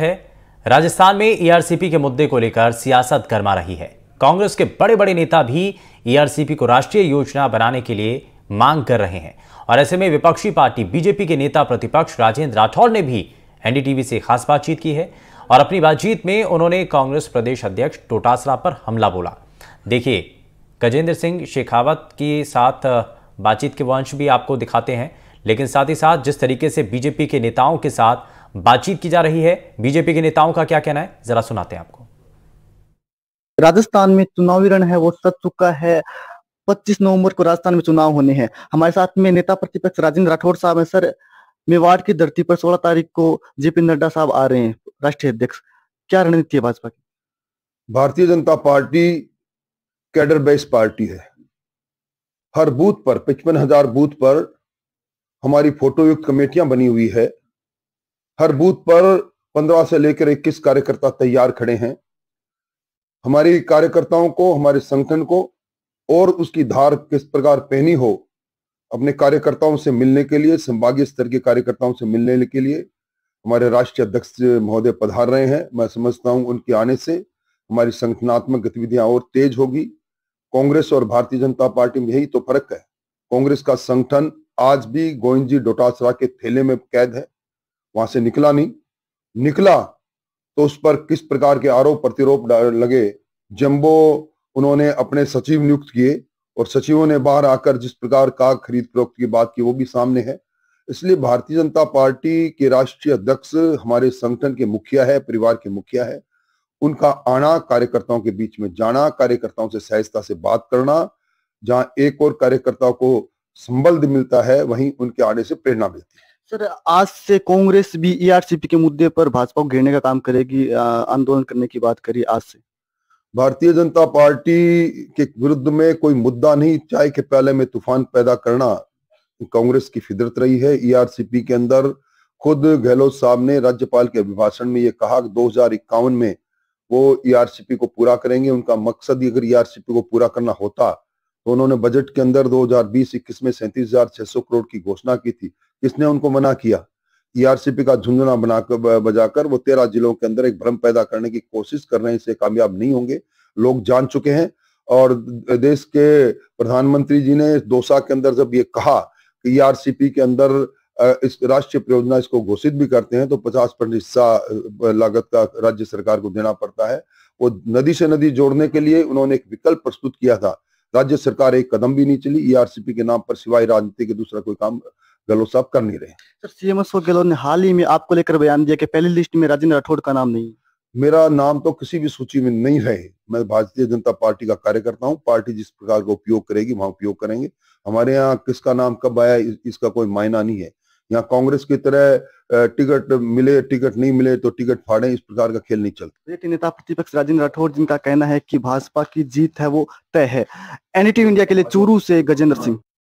है राजस्थान में ERCP e के मुद्दे को लेकर सियासत गरमा रही है कांग्रेस के बड़े बड़े नेता भी ईआरसीपी e को राष्ट्रीय योजना बनाने के लिए मांग कर रहे हैं और ऐसे में विपक्षी पार्टी बीजेपी के नेता प्रतिपक्ष राजेंद्र राठौर ने भी एनडीटीवी से खास बातचीत की है और अपनी बातचीत में उन्होंने कांग्रेस प्रदेश अध्यक्ष टोटासरा पर हमला बोला देखिए गजेंद्र सिंह शेखावत के साथ बातचीत के वंश भी आपको दिखाते हैं लेकिन साथ ही साथ जिस तरीके से बीजेपी के नेताओं के साथ बातचीत की जा रही है बीजेपी के नेताओं का क्या कहना है जरा सुनाते हैं आपको राजस्थान में चुनावी रण है वो सच चुका है 25 नवंबर को राजस्थान में चुनाव होने हैं हमारे साथ में नेता प्रतिपक्ष राजेंद्र राठौड़ साहब है सर मेवाड़ की धरती पर 16 तारीख को जेपी नड्डा साहब आ रहे हैं राष्ट्रीय अध्यक्ष क्या रणनीति है भाजपा की भारतीय जनता पार्टी कैडर बेस्ड पार्टी है हर बूथ पर पचपन हजार बूथ पर हमारी फोटोयुक्त कमेटियां बनी हुई है हर बूथ पर पंद्रह से लेकर इक्कीस कार्यकर्ता तैयार खड़े हैं हमारे कार्यकर्ताओं को हमारे संगठन को और उसकी धार किस प्रकार पहनी हो अपने कार्यकर्ताओं से मिलने के लिए संभागीय स्तर के कार्यकर्ताओं से मिलने के लिए हमारे राष्ट्रीय अध्यक्ष महोदय पधार रहे हैं मैं समझता हूं उनके आने से हमारी संगठनात्मक गतिविधियां और तेज होगी कांग्रेस और भारतीय जनता पार्टी में यही तो फर्क है कांग्रेस का संगठन आज भी गोविंद जी डोटासरा के थैले में कैद है वहां से निकला नहीं निकला तो उस पर किस प्रकार के आरोप प्रतिरोप लगे वो उन्होंने अपने सचिव नियुक्त किए और सचिवों ने बाहर आकर जिस प्रकार का खरीद फरोख्त की बात की वो भी सामने है इसलिए भारतीय जनता पार्टी के राष्ट्रीय अध्यक्ष हमारे संगठन के मुखिया है परिवार के मुखिया है उनका आना कार्यकर्ताओं के बीच में जाना कार्यकर्ताओं से सहजता से बात करना जहां एक और कार्यकर्ता को संबल मिलता है वहीं उनके आने से प्रेरणा मिलती है सर आज से कांग्रेस भी ईआरसीपी e के मुद्दे पर भाजपा को घेरने का काम करेगी आंदोलन करने की बात करी आज से भारतीय जनता पार्टी के विरुद्ध में कोई मुद्दा नहीं चाय के प्याले में तूफान पैदा करना कांग्रेस की फिदरत रही है ईआरसीपी e के अंदर खुद गहलोत साहब ने राज्यपाल के अभिभाषण में ये कहा कि दो में वो ईआरसीपी e को पूरा करेंगे उनका मकसद अगर ईआरसीपी को पूरा करना होता तो उन्होंने बजट के अंदर 2020-21 में सैंतीस करोड़ की घोषणा की थी इसने उनको मना किया ईआरसीपी e का झुंझुना बनाकर बजाकर वो तेरह जिलों के अंदर एक भ्रम पैदा करने की कोशिश कर रहे हैं इससे कामयाब नहीं होंगे लोग जान चुके हैं और देश के प्रधानमंत्री जी ने दोसा के अंदर जब ये कहा कि ईआरसीपी e के अंदर इस राष्ट्रीय परियोजना इसको घोषित भी करते हैं तो पचास परसेंट हिस्सा लागत का राज्य सरकार को देना पड़ता है वो नदी से नदी जोड़ने के लिए उन्होंने एक विकल्प प्रस्तुत किया था राज्य सरकार एक कदम भी नहीं चली ईआरसीपी e के नाम पर सिवाय राजनीति के दूसरा कोई काम गहलोत साहब कर नहीं रहे सर सीएम अशोक गहलोत ने हाल ही में आपको लेकर बयान दिया कि पहली लिस्ट में राजेंद्र राठौड़ का नाम नहीं मेरा नाम तो किसी भी सूची में नहीं रहे मैं भारतीय जनता पार्टी का कार्यकर्ता हूँ पार्टी जिस प्रकार का उपयोग करेगी वहां उपयोग करेंगे हमारे यहाँ किसका नाम कब आया इसका कोई मायना नहीं है यहाँ कांग्रेस की तरह टिकट मिले टिकट नहीं मिले तो टिकट फाड़े इस प्रकार का खेल नहीं चलता एक नेता प्रतिपक्ष राजेंद्र राठौड़ जिनका कहना है कि भाजपा की जीत है वो तय है एनडीटीवी इंडिया के लिए चूरू से गजेंद्र सिंह